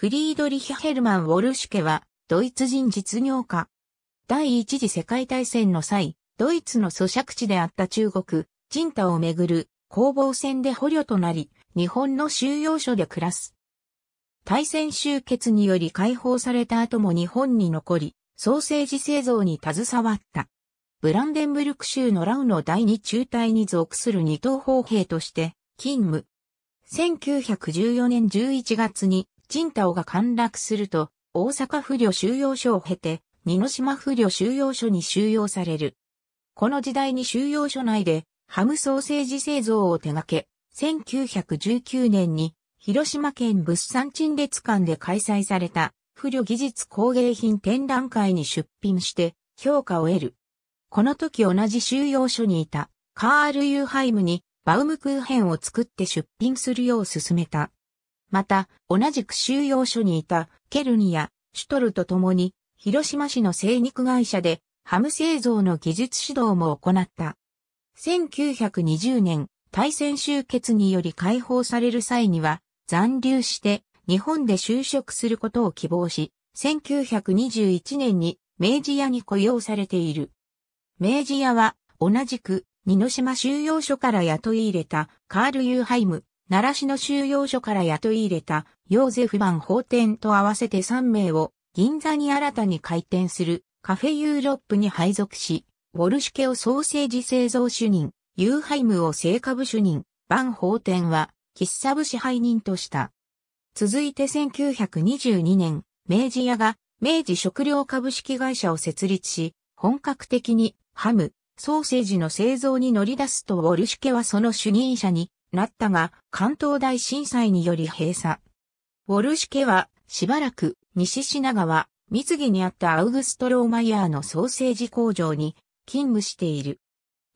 フリードリヒ・ヘルマン・ウォルシュケは、ドイツ人実業家。第一次世界大戦の際、ドイツの咀嚼地であった中国、人ンタをめぐる攻防戦で捕虜となり、日本の収容所で暮らす。大戦終結により解放された後も日本に残り、ソーセージ製造に携わった。ブランデンブルク州のラウの第二中隊に属する二等砲兵として勤務。1914年11月に陳太が陥落すると、大阪不慮収容所を経て、二島不慮収容所に収容される。この時代に収容所内で、ハムソーセージ製造を手掛け、1919年に、広島県物産陳列館で開催された、不慮技術工芸品展覧会に出品して、評価を得る。この時同じ収容所にいた、カール・ユーハイムに、バウムクーヘンを作って出品するよう勧めた。また、同じく収容所にいたケルニやシュトルと共に、広島市の精肉会社でハム製造の技術指導も行った。1920年、対戦終結により解放される際には、残留して日本で就職することを希望し、1921年に明治屋に雇用されている。明治屋は同じく二島収容所から雇い入れたカール・ユーハイム、奈良市の収容所から雇い入れたヨーゼフ・バン・ホーテンと合わせて3名を銀座に新たに開店するカフェユーロップに配属し、ウォルシュケをソーセージ製造主任、ユーハイムを成果部主任、バン・ホーテンは喫茶部支配人とした。続いて1922年、明治屋が明治食料株式会社を設立し、本格的にハム、ソーセージの製造に乗り出すとウォルシュケはその主任者になったが、関東大震災により閉鎖。ウォルシュ家は、しばらく、西品川、三木にあったアウグストローマイヤーのソーセージ工場に、勤務している。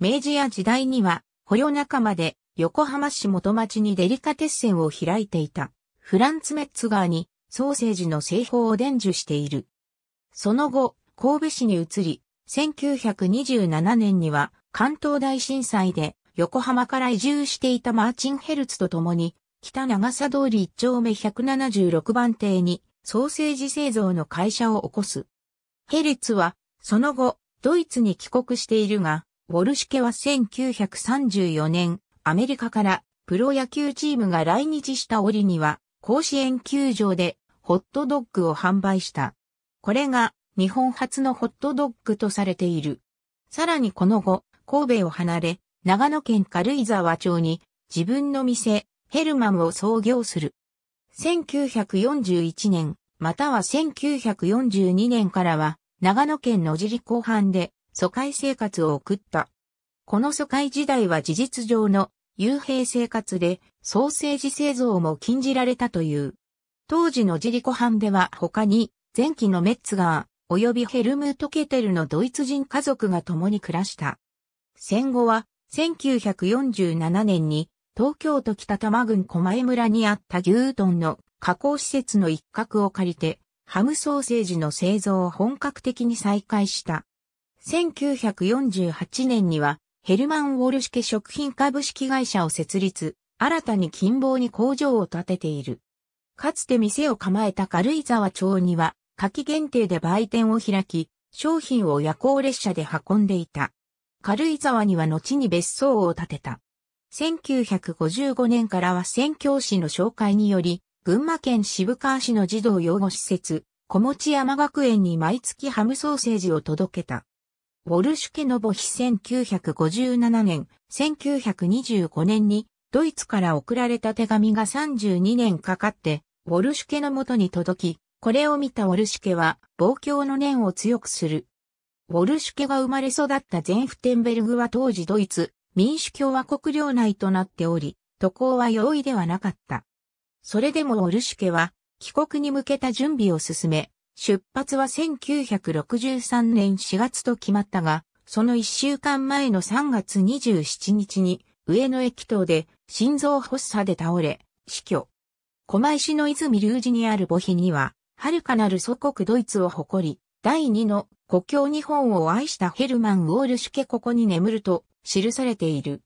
明治や時代には、捕虜仲間で、横浜市元町にデリカテッセンを開いていた、フランツ・メッツ川に、ソーセージの製法を伝授している。その後、神戸市に移り、1927年には関東大震災で横浜から移住していたマーチン・ヘルツと共に、北長佐通り1丁目176番邸に、ソーセージ製造の会社を起こす。ヘルツは、その後、ドイツに帰国しているが、ウォルシュケは1934年、アメリカからプロ野球チームが来日した折には、甲子園球場でホットドッグを販売した。これが日本初のホットドッグとされている。さらにこの後、神戸を離れ、長野県軽井沢町に自分の店、ヘルマムを創業する。1941年、または1942年からは、長野県野尻後半で、疎開生活を送った。この疎開時代は事実上の幽閉生活で、ソーセージ製造も禁じられたという。当時のジリコ藩では他に、前期のメッツガー、及びヘルムート・ケテルのドイツ人家族が共に暮らした。戦後は、1947年に東京都北多摩郡狛江村にあった牛うどんの加工施設の一角を借りて、ハムソーセージの製造を本格的に再開した。1948年には、ヘルマン・ウォルシュケ食品株式会社を設立、新たに近傍に工場を建てている。かつて店を構えた軽井沢町には、夏季限定で売店を開き、商品を夜行列車で運んでいた。軽井沢には後に別荘を建てた。1955年からは宣教師の紹介により、群馬県渋川市の児童養護施設、小持山学園に毎月ハムソーセージを届けた。ウォルシュケの母碑1957年、1925年にドイツから送られた手紙が32年かかって、ウォルシュケの元に届き、これを見たウォルシュケは、望郷の念を強くする、ウォルシュケが生まれ育ったゼンフテンベルグは当時ドイツ民主共和国領内となっており、渡航は容易ではなかった。それでもウォルシュケは帰国に向けた準備を進め、出発は1963年4月と決まったが、その1週間前の3月27日に上野駅頭で心臓発作で倒れ、死去。狛江市の泉隆寺にある墓碑には、遥かなる祖国ドイツを誇り、第2の故郷日本を愛したヘルマン・ウォルシュケここに眠ると記されている。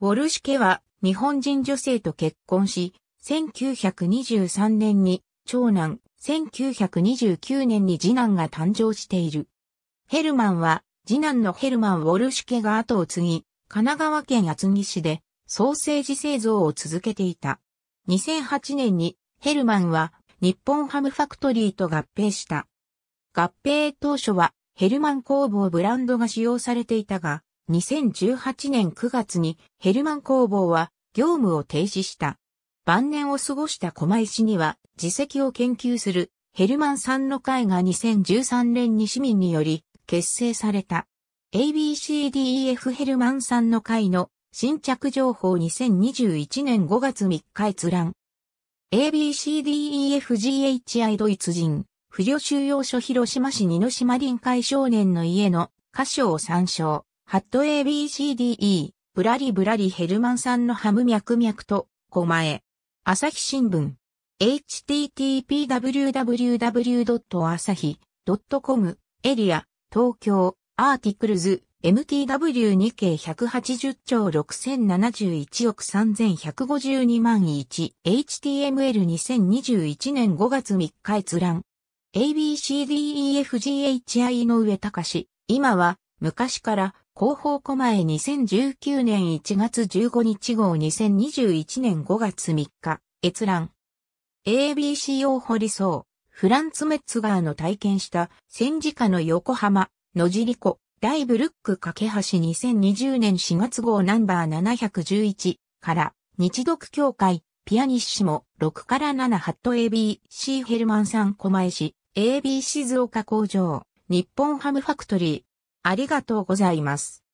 ウォルシュケは日本人女性と結婚し、1923年に長男、1929年に次男が誕生している。ヘルマンは次男のヘルマン・ウォルシュケが後を継ぎ、神奈川県厚木市でソーセージ製造を続けていた。2008年にヘルマンは日本ハムファクトリーと合併した。合併当初はヘルマン工房ブランドが使用されていたが、2018年9月にヘルマン工房は業務を停止した。晩年を過ごした狛江市には自責を研究するヘルマンさんの会が2013年に市民により結成された。ABCDEF ヘルマンさんの会の新着情報2021年5月3日閲覧。ABCDEFGHI ドイツ人不慮収容所広島市二島臨海少年の家の歌唱を参照。ハット ABCDE、ぶらりぶらりヘルマンさんのハム脈々と、狛江。朝日新聞。http://www.asahi.com エリア、東京、アーティクルズ、MTW2 k 180兆6071億3152万 1HTML2021 年5月3日閲覧 ABCDEFGHI の上隆今は、昔から、広報狛江2019年1月15日号2021年5月3日、閲覧。ABC を掘りそう。フランツ・メッツガーの体験した戦時下の横浜、野尻湖、大ブルック架け橋2020年4月号ナンバー711から日読協会、ピアニッシモ6から7ハット ABC ヘルマンさん狛江市 AB 静岡工場、日本ハムファクトリー。ありがとうございます。